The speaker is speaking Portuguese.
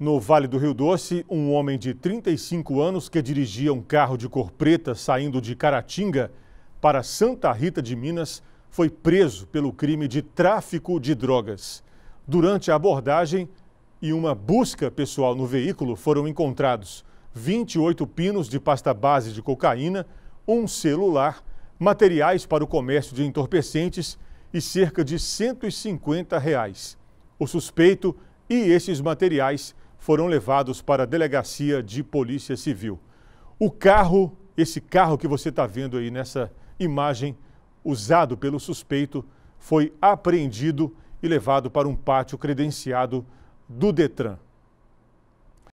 No Vale do Rio Doce, um homem de 35 anos que dirigia um carro de cor preta saindo de Caratinga para Santa Rita de Minas foi preso pelo crime de tráfico de drogas. Durante a abordagem e uma busca pessoal no veículo foram encontrados 28 pinos de pasta base de cocaína, um celular, materiais para o comércio de entorpecentes e cerca de 150 reais. O suspeito e esses materiais foram levados para a delegacia de polícia civil. O carro, esse carro que você está vendo aí nessa imagem, usado pelo suspeito, foi apreendido e levado para um pátio credenciado do Detran.